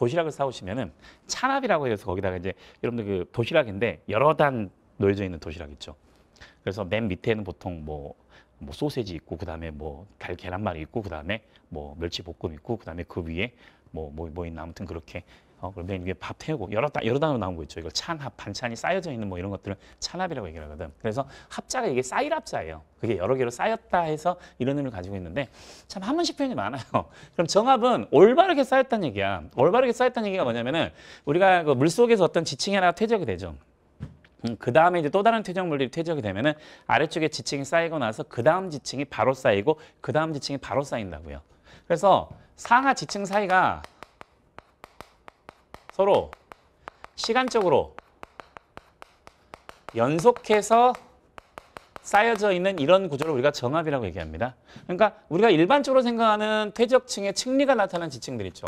도시락을 싸오시면은 찬압이라고 해서 거기다가 이제 여러분들 그 도시락인데 여러 단 놓여져 있는 도시락 있죠. 그래서 맨 밑에는 보통 뭐, 뭐 소세지 있고 그다음에 뭐달 계란말이 있고 그다음에 뭐 멸치 볶음 있고 그다음에 그 위에 뭐 뭐뭐 뭐, 뭐 있나 아무튼 그렇게 어, 그럼 맨 위에 밥 태우고 여러 단, 여러 단어로 나온 거 있죠. 이거 찬합, 반찬이 쌓여져 있는 뭐 이런 것들은 찬합이라고 얘기를 하거든. 그래서 합자가 이게 쌓일 합자예요. 그게 여러 개로 쌓였다 해서 이런 의미를 가지고 있는데 참 한문식 표현이 많아요. 그럼 정합은 올바르게 쌓였다는 얘기야. 올바르게 쌓였다는 얘기가 뭐냐면은 우리가 그 물속에서 어떤 지층이 하나 가 퇴적이 되죠. 음, 그 다음에 이제 또 다른 퇴적물들이 퇴적이 되면은 아래쪽에 지층이 쌓이고 나서 그 다음 지층이 바로 쌓이고 그 다음 지층이 바로 쌓인다고요. 그래서 상하 지층 사이가 서로 시간적으로 연속해서 쌓여져 있는 이런 구조를 우리가 정합이라고 얘기합니다. 그러니까 우리가 일반적으로 생각하는 퇴적층의 층리가 나타난 지층들 있죠.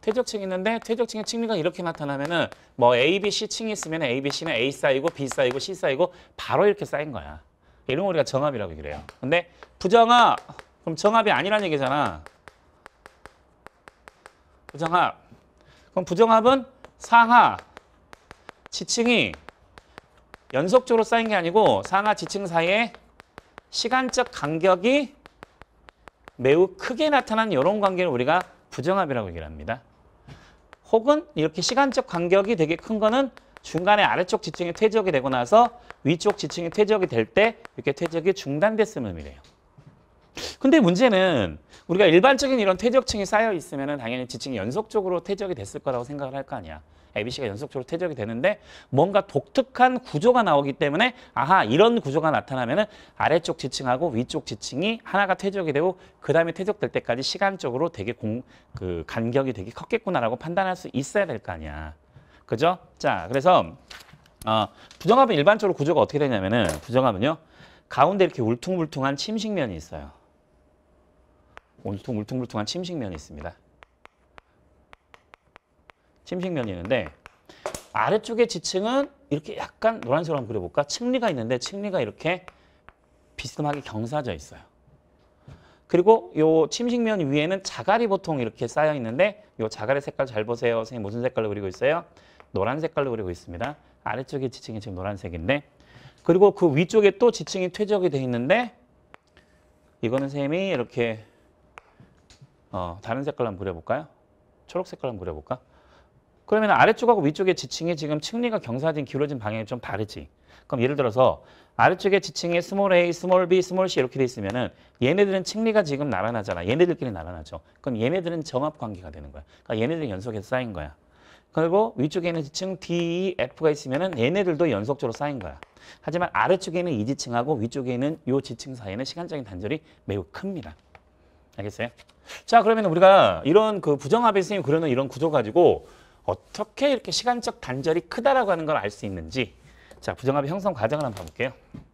퇴적층이 있는데 퇴적층의 층리가 이렇게 나타나면은 뭐 A, B, C 층이 있으면 A, B, C는 A 쌓이고 B 쌓이고 C 쌓이고 바로 이렇게 쌓인 거야. 이런 거 우리가 정합이라고 얘기 해요. 근데 부정합, 그럼 정합이 아니라는 얘기잖아. 부정합. 그럼 부정합은 상하, 지층이 연속적으로 쌓인 게 아니고 상하 지층 사이에 시간적 간격이 매우 크게 나타난 이런 관계를 우리가 부정합이라고 얘기를 합니다. 혹은 이렇게 시간적 간격이 되게 큰 거는 중간에 아래쪽 지층이 퇴적이 되고 나서 위쪽 지층이 퇴적이 될 때 이렇게 퇴적이 중단됐음을 의미해요. 근데 문제는 우리가 일반적인 이런 퇴적층이 쌓여 있으면 당연히 지층이 연속적으로 퇴적이 됐을 거라고 생각을 할 거 아니야. ABC가 연속적으로 퇴적이 되는데 뭔가 독특한 구조가 나오기 때문에 아하 이런 구조가 나타나면 은 아래쪽 지층하고 위쪽 지층이 하나가 퇴적이 되고 그 다음에 퇴적될 때까지 시간적으로 되게 공, 그 간격이 되게 컸겠구나라고 판단할 수 있어야 될 거 아니야. 그죠? 자 그래서 어, 부정합은 일반적으로 구조가 어떻게 되냐면은 부정합은요 가운데 이렇게 울퉁불퉁한 침식면이 있어요. 온통 울퉁불퉁한 침식면이 있습니다. 침식면이 있는데 아래쪽의 지층은 이렇게 약간 노란색으로 한번 그려볼까? 층리가 있는데 층리가 이렇게 비스듬하게 경사져 있어요. 그리고 요 침식면 위에는 자갈이 보통 이렇게 쌓여 있는데 요 자갈의 색깔 잘 보세요. 선생님 무슨 색깔로 그리고 있어요? 노란 색깔로 그리고 있습니다. 아래쪽의 지층이 지금 노란색인데 그리고 그 위쪽에 또 지층이 퇴적이 돼 있는데 이거는 선생님이 이렇게 어, 다른 색깔 로 한번 그려볼까요? 초록색깔 로 한번 그려볼까? 그러면 아래쪽하고 위쪽의 지층이 지금 층리가 경사진, 기울어진 방향이 좀 다르지. 그럼 예를 들어서 아래쪽에 지층이 스몰 a, 스몰 b, 스몰 c 이렇게 돼 있으면은 얘네들은 층리가 지금 나란하잖아. 얘네들끼리 나란하죠. 그럼 얘네들은 정합 관계가 되는 거야. 그러니까 얘네들이 연속해서 쌓인 거야. 그리고 위쪽에 있는 지층 D, E, F가 있으면은 얘네들도 연속적으로 쌓인 거야. 하지만 아래쪽에 있는 이 지층하고 위쪽에 있는 이 지층 사이에는 시간적인 단절이 매우 큽니다. 알겠어요? 자 그러면 우리가 이런 그 부정합의 선생님이 그려놓은 이런 구조 가지고 어떻게 이렇게 시간적 단절이 크다라고 하는 걸 알 수 있는지 자 부정합의 형성 과정을 한번 봐볼게요.